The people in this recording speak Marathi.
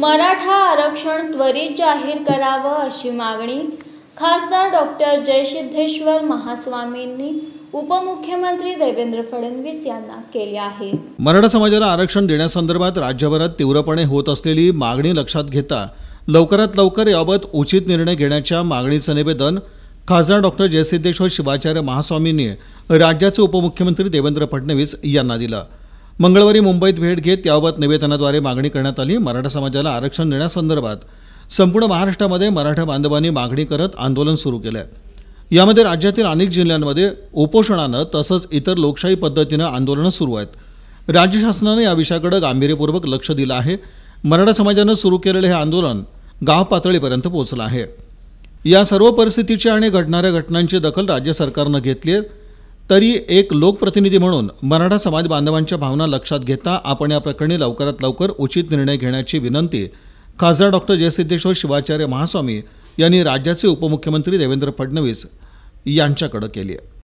मराठा आरक्षण त्वरित जाहीर करावं अशी मागणी खासदार डॉक्टर जयसिद्धेश्वर महास्वामींनी उपमुख्यमंत्री देवेंद्र फडणवीस यांना केली आहे मराठा समाजाला आरक्षण देण्यासंदर्भात राज्यभरात तीव्रपणे होत असलेली मागणी लक्षात घेता लवकरात लवकर याबाबत उचित निर्णय घेण्याच्या मागणीचं निवेदन खासदार डॉक्टर जयसिद्धेश्वर शिवाचार्य महास्वामींनी राज्याचे उपमुख्यमंत्री देवेंद्र फडणवीस यांना दिलं मंगळवारी मुंबईत भेट घेत त्याबाबत निवेदनाद्वारे मागणी करण्यात आली मराठा समाजाला आरक्षण देण्यासंदर्भात संपूर्ण महाराष्ट्रामध्ये मराठा बांधवांनी मागणी करत आंदोलन सुरू केलं आहे यामध्ये राज्यातील अनेक जिल्ह्यांमध्ये उपोषणानं तसंच इतर लोकशाही पद्धतीनं आंदोलनं सुरू आहेत राज्य शासनानं या विषयाकडे गांभीर्यपूर्वक लक्ष दिलं आहे मराठा समाजानं सुरू केलेलं हे आंदोलन गाव पातळीपर्यंत पोहोचलं आहे या सर्व परिस्थितीची आणि घडणाऱ्या घटनांची दखल राज्य सरकारनं घेतली आहे तरी एक लोकप्रतिनिधी म्हणून मराठा समाज बांधवांच्या भावना लक्षात घेता आपण या प्रकरणी लवकरात लवकर उचित निर्णय घेण्याची विनंती खासदार डॉक्टर जयसिद्धेश्वर शिवाचार्य महास्वामी यांनी राज्याचे उपमुख्यमंत्री देवेंद्र फडणवीस यांच्याकडे केली आहे